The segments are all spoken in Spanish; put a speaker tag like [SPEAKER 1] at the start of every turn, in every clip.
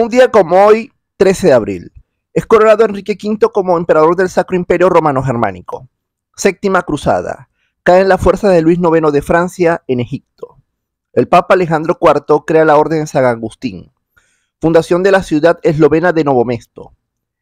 [SPEAKER 1] Un día como hoy, 13 de abril, es coronado Enrique V como emperador del Sacro Imperio Romano-Germánico. Séptima Cruzada. Caen las fuerzas de Luis IX de Francia en Egipto. El Papa Alejandro IV crea la Orden de San Agustín. Fundación de la ciudad eslovena de Novomesto.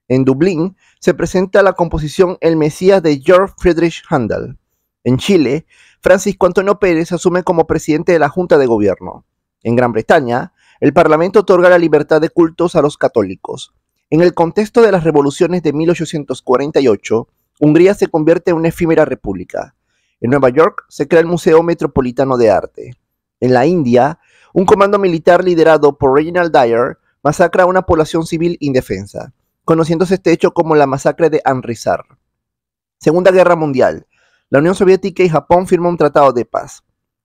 [SPEAKER 1] En Dublín se presenta la composición El Mesías de George Friedrich Handel. En Chile, Francisco Antonio Pérez asume como presidente de la Junta de Gobierno. En Gran Bretaña, el Parlamento otorga la libertad de cultos a los católicos. En el contexto de las revoluciones de 1848, Hungría se convierte en una efímera república. En Nueva York se crea el Museo Metropolitano de Arte. En la India, un comando militar liderado por Reginald Dyer masacra a una población civil indefensa, conociéndose este hecho como la masacre de Anrizar. Segunda Guerra Mundial. La Unión Soviética y Japón firman un tratado de paz.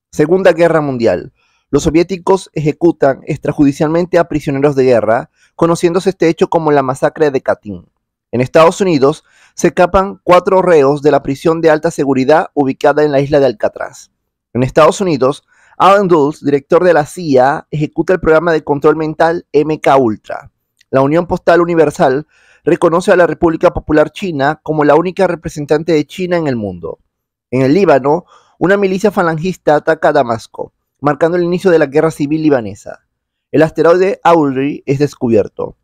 [SPEAKER 1] Segunda Guerra Mundial. Los soviéticos ejecutan extrajudicialmente a prisioneros de guerra, conociéndose este hecho como la masacre de Katyn. En Estados Unidos se escapan cuatro reos de la prisión de alta seguridad ubicada en la isla de Alcatraz. En Estados Unidos, Alan Dulles, director de la CIA, ejecuta el programa de control mental MK Ultra. La Unión Postal Universal reconoce a la República Popular China como la única representante de China en el mundo. En el Líbano, una milicia falangista ataca a Damasco marcando el inicio de la guerra civil libanesa. El asteroide Aulri es descubierto.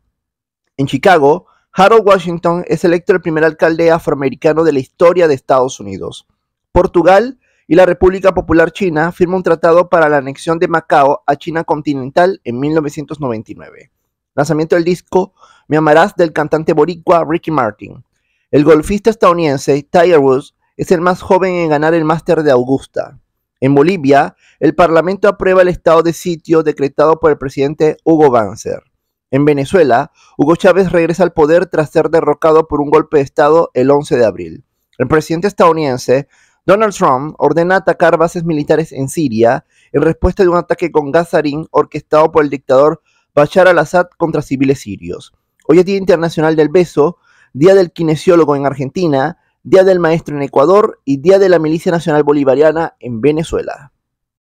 [SPEAKER 1] En Chicago, Harold Washington es electo el primer alcalde afroamericano de la historia de Estados Unidos. Portugal y la República Popular China firman un tratado para la anexión de Macao a China continental en 1999. Lanzamiento del disco Me amarás del cantante boricua Ricky Martin. El golfista estadounidense Tiger Woods es el más joven en ganar el Máster de Augusta. En Bolivia, el Parlamento aprueba el estado de sitio decretado por el presidente Hugo Banzer. En Venezuela, Hugo Chávez regresa al poder tras ser derrocado por un golpe de Estado el 11 de abril. El presidente estadounidense Donald Trump ordena atacar bases militares en Siria en respuesta de un ataque con Gazarín orquestado por el dictador Bashar al-Assad contra civiles sirios. Hoy es Día Internacional del Beso, Día del Kinesiólogo en Argentina Día del Maestro en Ecuador y Día de la Milicia Nacional Bolivariana en Venezuela.